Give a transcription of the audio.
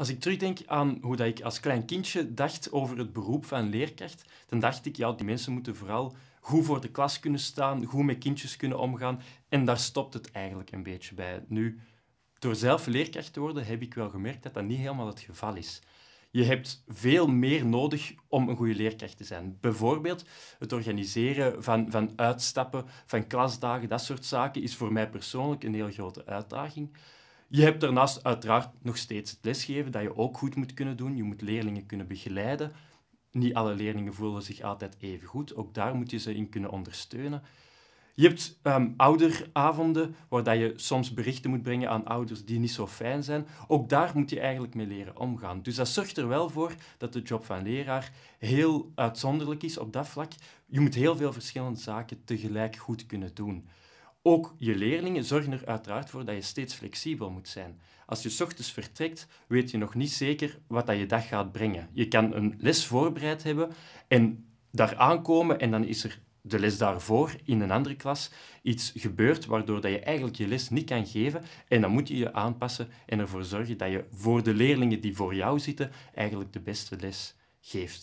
Als ik terugdenk aan hoe dat ik als klein kindje dacht over het beroep van leerkracht, dan dacht ik, ja, die mensen moeten vooral goed voor de klas kunnen staan, goed met kindjes kunnen omgaan. En daar stopt het eigenlijk een beetje bij. Nu, door zelf leerkracht te worden, heb ik wel gemerkt dat dat niet helemaal het geval is. Je hebt veel meer nodig om een goede leerkracht te zijn. Bijvoorbeeld het organiseren van, van uitstappen, van klasdagen, dat soort zaken is voor mij persoonlijk een heel grote uitdaging. Je hebt daarnaast uiteraard nog steeds het lesgeven dat je ook goed moet kunnen doen. Je moet leerlingen kunnen begeleiden. Niet alle leerlingen voelen zich altijd even goed. Ook daar moet je ze in kunnen ondersteunen. Je hebt ehm, ouderavonden waar dat je soms berichten moet brengen aan ouders die niet zo fijn zijn. Ook daar moet je eigenlijk mee leren omgaan. Dus dat zorgt er wel voor dat de job van leraar heel uitzonderlijk is op dat vlak. Je moet heel veel verschillende zaken tegelijk goed kunnen doen. Ook je leerlingen zorgen er uiteraard voor dat je steeds flexibel moet zijn. Als je ochtends vertrekt, weet je nog niet zeker wat dat je dag gaat brengen. Je kan een les voorbereid hebben en daar aankomen en dan is er de les daarvoor in een andere klas iets gebeurt waardoor dat je eigenlijk je les niet kan geven en dan moet je je aanpassen en ervoor zorgen dat je voor de leerlingen die voor jou zitten eigenlijk de beste les geeft.